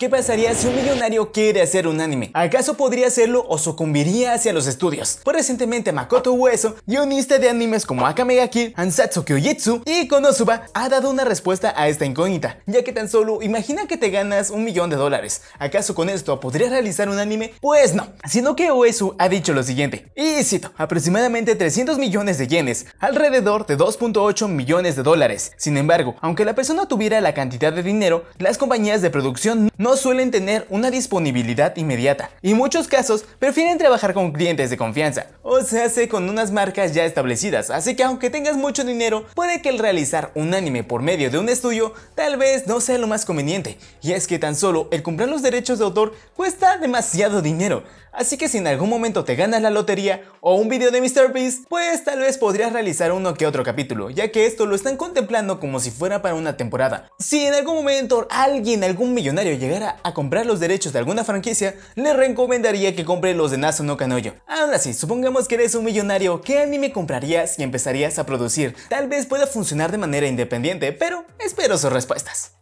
¿Qué pasaría si un millonario quiere hacer un anime? ¿Acaso podría hacerlo o sucumbiría hacia los estudios? Pues recientemente Makoto Ueso, guionista de animes como Akame Kill, Ansatsu Kyojitsu y Konosuba, ha dado una respuesta a esta incógnita, ya que tan solo imagina que te ganas un millón de dólares. ¿Acaso con esto podrías realizar un anime? Pues no, sino que Uesu ha dicho lo siguiente, y cito, aproximadamente 300 millones de yenes, alrededor de 2.8 millones de dólares. Sin embargo, aunque la persona tuviera la cantidad de dinero, las compañías de producción no no suelen tener una disponibilidad inmediata y muchos casos prefieren trabajar con clientes de confianza o se hace con unas marcas ya establecidas, así que aunque tengas mucho dinero, puede que el realizar un anime por medio de un estudio tal vez no sea lo más conveniente, y es que tan solo el comprar los derechos de autor cuesta demasiado dinero, así que si en algún momento te ganas la lotería o un video de Beast, pues tal vez podrías realizar uno que otro capítulo, ya que esto lo están contemplando como si fuera para una temporada. Si en algún momento alguien, algún millonario llegara a comprar los derechos de alguna franquicia, le recomendaría que compre los de Nazo no Kanoyo. Ahora sí, supongamos que eres un millonario, ¿qué anime comprarías y empezarías a producir? Tal vez pueda funcionar de manera independiente, pero espero sus respuestas.